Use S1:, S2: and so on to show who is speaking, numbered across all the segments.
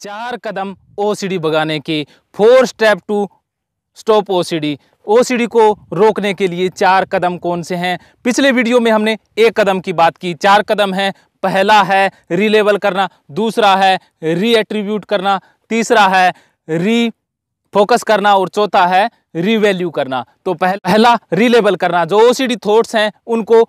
S1: चार कदम ओसीडी भगाने के four step to stop OCD OCD को रोकने के लिए चार कदम कौन से हैं पिछले वीडियो में हमने एक कदम की बात की चार कदम हैं पहला है रिलेवल करना दूसरा है रीएट्रीब्यूट करना तीसरा है री फोकस करना और चौथा है रिवैल्यू करना तो पहला रिलेबल करना जो ओसीडी थॉट्स हैं उनको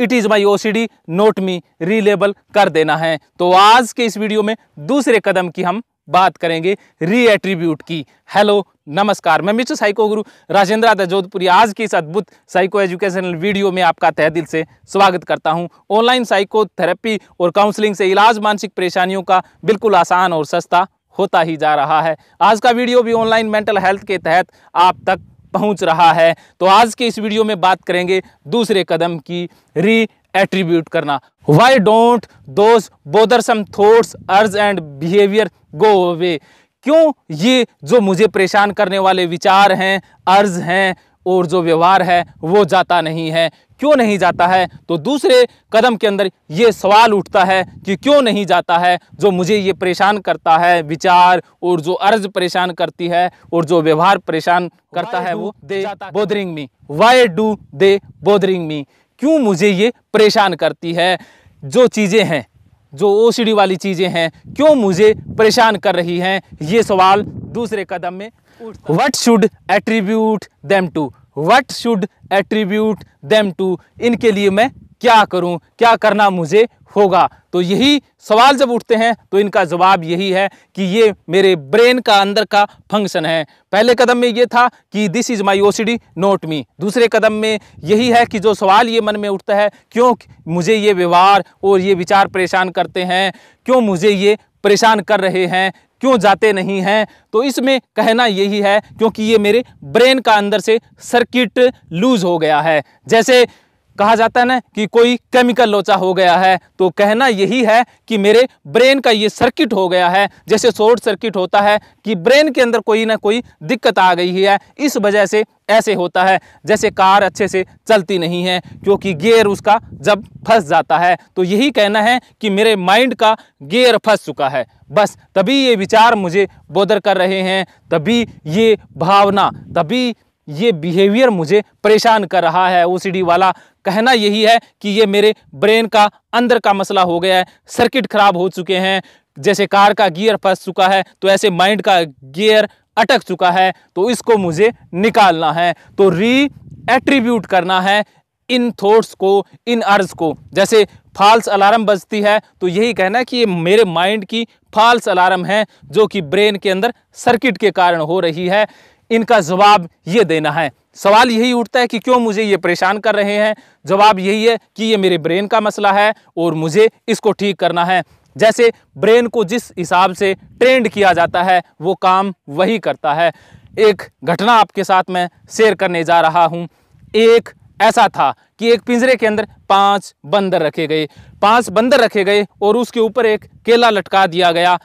S1: it is my O C not me relabel कर देना है तो आज के इस वीडियो में दूसरे कदम की हम बात करेंगे री एट्रीब्यूट की हेलो नमस्कार मैं मिस्टर साइको गुरु राजेंद्र आदर जोधपुरी आज की इस अद्भुत साइको एजुकेशनल वीडियो में आपका तह दिल से स्वागत करता हूं ऑनलाइन साइको थेरेपी और काउंसलिंग से इलाज मानसिक परेशानियों का बिल्कुल आसान और सस्ता होता ही जा रहा है आज का वीडियो भी ऑनलाइन मेंटल हेल्थ के तहत आप तक पहुंच रहा है तो आज के इस वीडियो में बात करेंगे दूसरे कदम की री एट्रीब्यूट करना why don't those bothersome thoughts urge and behaviour go away क्यों ये जो मुझे परेशान करने वाले विचार हैं अर्ज हैं और जो व्यवहार है वो जाता नहीं है क्यों नहीं जाता है तो दूसरे कदम के अंदर ये सवाल उठता है कि क्यों नहीं जाता है जो मुझे ये परेशान करता है विचार और जो अर्ज परेशान करती है और जो व्यवहार परेशान करता है वो they bothering me why do they bothering me क्यों मुझे ये परेशान करती है जो चीज़ें हैं जो ओ वाली चीज़ें हैं क्यों मुझे परेशान कर रही हैं ये सवाल दूसरे कदम में what should attribute them to what should attribute them to इनके लिए मैं क्या करूं क्या करना मुझे होगा तो यही सवाल जब उठते हैं तो इनका जवाब यही है कि ये मेरे ब्रेन का अंदर का फंक्शन है पहले कदम में ये था कि this is my OCD not me दूसरे कदम में यही है कि जो सवाल ये मन में उठता है क्यों मुझे ये व्यवहार और ये विचार परेशान करते हैं क्यों मुझे ये परेशान कर रहे हैं क्यों जाते नहीं हैं तो इसमें कहना यही है क्योंकि ये मेरे ब्रेन का अंदर से सर्किट लूज हो गया है जैसे कहा जाता है ना कि कोई केमिकल लोचा हो गया है तो कहना यही है कि मेरे ब्रेन का ये सर्किट हो गया है जैसे शॉर्ट सर्किट होता है कि ब्रेन के अंदर कोई ना कोई दिक्कत आ गई है इस वजह से ऐसे होता है जैसे कार अच्छे से चलती नहीं है क्योंकि गेयर उसका जब फंस जाता है तो यही कहना है कि मेरे माइंड का गेयर फंस चुका है बस तभी ये विचार मुझे बोदर कर रहे हैं तभी ये भावना तभी ये बिहेवियर मुझे परेशान कर रहा है ओ वाला कहना यही है कि ये मेरे ब्रेन का अंदर का मसला हो गया है सर्किट खराब हो चुके हैं जैसे कार का गियर फंस चुका है तो ऐसे माइंड का गियर अटक चुका है तो इसको मुझे निकालना है तो री एट्रीब्यूट करना है इन थॉट्स को इन अर्ज को जैसे फाल्स अलार्म बजती है तो यही कहना है कि ये मेरे माइंड की फाल्स अलार्म है जो कि ब्रेन के अंदर सर्किट के कारण हो रही है इनका जवाब ये देना है सवाल यही उठता है कि क्यों मुझे ये परेशान कर रहे हैं जवाब यही है कि ये मेरे ब्रेन का मसला है और मुझे इसको ठीक करना है जैसे ब्रेन को जिस हिसाब से ट्रेंड किया जाता है वो काम वही करता है एक घटना आपके साथ मैं शेयर करने जा रहा हूँ एक ऐसा था कि एक पिंजरे के अंदर पांच बंदर रखे गए पांच बंदर रखे गए और उसके ऊपर एक केला लटका दिया गया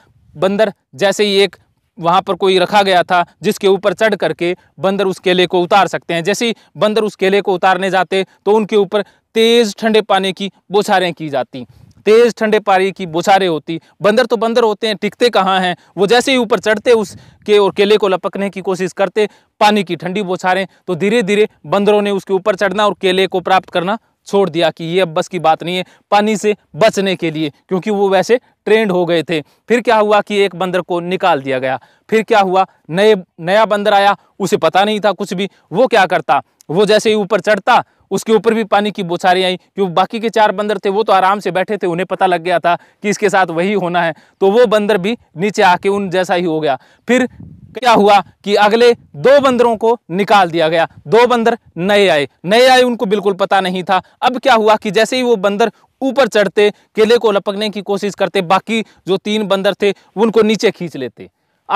S1: बंदर जैसे ही एक वहाँ पर कोई रखा गया था जिसके ऊपर चढ़ करके बंदर उस केले को उतार सकते हैं जैसे ही बंदर उस केले को उतारने जाते तो उनके ऊपर तेज़ ठंडे पानी की बौछारें की जाती तेज़ ठंडे पानी की बौछारें होती बंदर तो बंदर होते हैं टिकते कहाँ हैं वो जैसे ही ऊपर चढ़ते उस के और केले को लपकने की कोशिश करते पानी की ठंडी बौछारें तो धीरे धीरे बंदरों ने उसके ऊपर चढ़ना और केले को प्राप्त करना छोड़ दिया कि ये अब बस की बात नहीं है पानी से बचने के लिए क्योंकि वो वैसे ट्रेंड हो गए थे फिर क्या हुआ कि एक बंदर को निकाल दिया गया फिर क्या हुआ नए नया बंदर आया उसे पता नहीं था कुछ भी वो क्या करता वो जैसे ही ऊपर चढ़ता उसके ऊपर भी पानी की बोछारें आई जो बाकी के चार बंदर थे वो तो आराम से बैठे थे उन्हें पता लग गया था कि इसके साथ वही होना है तो वो बंदर भी नीचे आके उन जैसा ही हो गया फिर क्या हुआ कि अगले दो बंदरों को निकाल दिया गया दो बंदर नए आए नए आए उनको बिल्कुल पता नहीं था अब क्या हुआ कि जैसे ही वो बंदर ऊपर चढ़ते केले को लपकने की कोशिश करते बाकी जो तीन बंदर थे उनको नीचे खींच लेते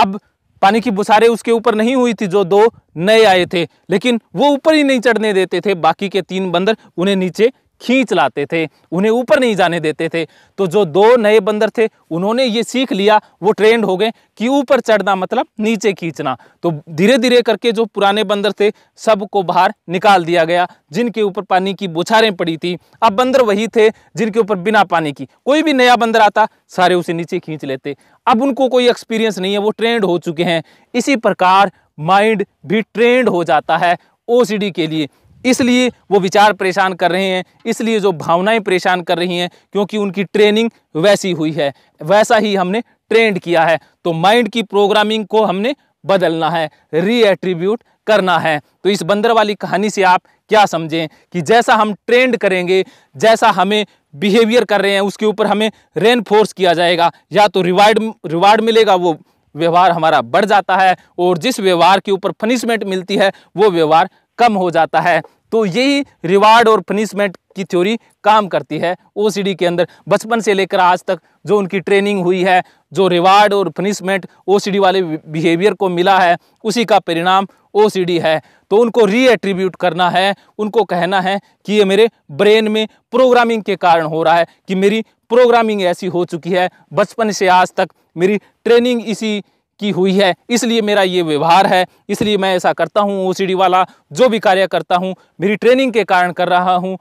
S1: अब पानी की बुसारे उसके ऊपर नहीं हुई थी जो दो नए आए थे लेकिन वो ऊपर ही नहीं चढ़ने देते थे बाकी के तीन बंदर उन्हें नीचे खींच लाते थे उन्हें ऊपर नहीं जाने देते थे तो जो दो नए बंदर थे उन्होंने ये सीख लिया वो ट्रेंड हो गए कि ऊपर चढ़ना मतलब नीचे खींचना तो धीरे धीरे करके जो पुराने बंदर थे सबको बाहर निकाल दिया गया जिनके ऊपर पानी की बुछारें पड़ी थी अब बंदर वही थे जिनके ऊपर बिना पानी की कोई भी नया बंदर आता सारे उसे नीचे खींच लेते अब उनको कोई एक्सपीरियंस नहीं है वो ट्रेंड हो चुके हैं इसी प्रकार माइंड भी ट्रेंड हो जाता है ओ के लिए इसलिए वो विचार परेशान कर रहे हैं इसलिए जो भावनाएं परेशान कर रही हैं क्योंकि उनकी ट्रेनिंग वैसी हुई है वैसा ही हमने ट्रेंड किया है तो माइंड की प्रोग्रामिंग को हमने बदलना है रीएट्रीब्यूट करना है तो इस बंदर वाली कहानी से आप क्या समझें कि जैसा हम ट्रेंड करेंगे जैसा हमें बिहेवियर कर रहे हैं उसके ऊपर हमें रेन फोर्स किया जाएगा या तो रिवार्ड रिवार्ड मिलेगा वो व्यवहार हमारा बढ़ जाता है और जिस व्यवहार के ऊपर पनिशमेंट मिलती है वो व्यवहार कम हो जाता है तो यही रिवार्ड और पनिशमेंट की थ्योरी काम करती है ओ के अंदर बचपन से लेकर आज तक जो उनकी ट्रेनिंग हुई है जो रिवार्ड और पनिशमेंट ओ वाले बिहेवियर को मिला है उसी का परिणाम ओ है तो उनको रीएट्रीब्यूट करना है उनको कहना है कि ये मेरे ब्रेन में प्रोग्रामिंग के कारण हो रहा है कि मेरी प्रोग्रामिंग ऐसी हो चुकी है बचपन से आज तक मेरी ट्रेनिंग इसी की हुई है इसलिए मेरा ये व्यवहार है इसलिए मैं ऐसा करता हूँ ओ वाला जो भी कार्य करता हूँ मेरी ट्रेनिंग के कारण कर रहा हूँ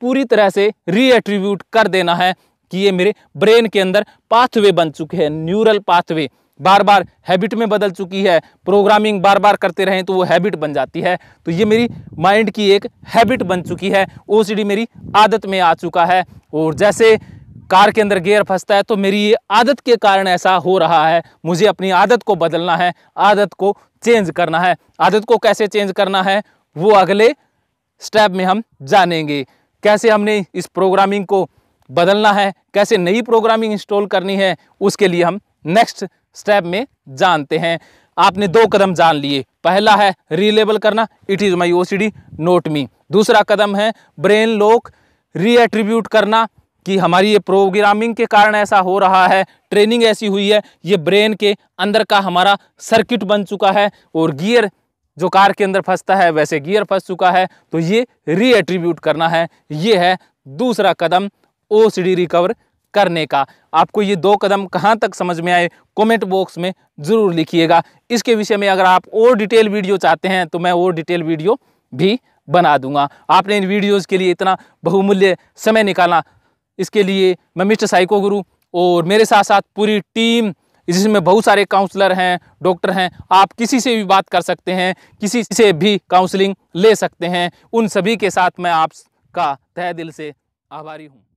S1: पूरी तरह से रीएट्रीब्यूट कर देना है कि ये मेरे ब्रेन के अंदर पाथवे बन चुके हैं न्यूरल पाथवे बार बार हैबिट में बदल चुकी है प्रोग्रामिंग बार बार करते रहें तो वो हैबिट बन जाती है तो ये मेरी माइंड की एक हैबिट बन चुकी है ओ मेरी आदत में आ चुका है और जैसे कार के अंदर गेयर फंसता है तो मेरी ये आदत के कारण ऐसा हो रहा है मुझे अपनी आदत को बदलना है आदत को चेंज करना है आदत को कैसे चेंज करना है वो अगले स्टेप में हम जानेंगे कैसे हमने इस प्रोग्रामिंग को बदलना है कैसे नई प्रोग्रामिंग इंस्टॉल करनी है उसके लिए हम नेक्स्ट स्टेप में जानते हैं आपने दो कदम जान लिए पहला है रीलेबल करना it is my O C D not me दूसरा कदम है ब्रेन लोक रीएट्रीब्यूट करना कि हमारी ये प्रोग्रामिंग के कारण ऐसा हो रहा है ट्रेनिंग ऐसी हुई है ये ब्रेन के अंदर का हमारा सर्किट बन चुका है और गियर जो कार के अंदर फंसता है वैसे गियर फंस चुका है तो ये रीएट्रीब्यूट करना है ये है दूसरा कदम ओ रिकवर करने का आपको ये दो कदम कहाँ तक समझ में आए कमेंट बॉक्स में ज़रूर लिखिएगा इसके विषय में अगर आप और डिटेल वीडियो चाहते हैं तो मैं और डिटेल वीडियो भी बना दूंगा आपने इन वीडियोज़ के लिए इतना बहुमूल्य समय निकाला इसके लिए मैं मिस्टर साइको गुरु और मेरे साथ साथ पूरी टीम जिसमें बहुत सारे काउंसलर हैं डॉक्टर हैं आप किसी से भी बात कर सकते हैं किसी से भी काउंसलिंग ले सकते हैं उन सभी के साथ मैं आपका तह दिल से आभारी हूँ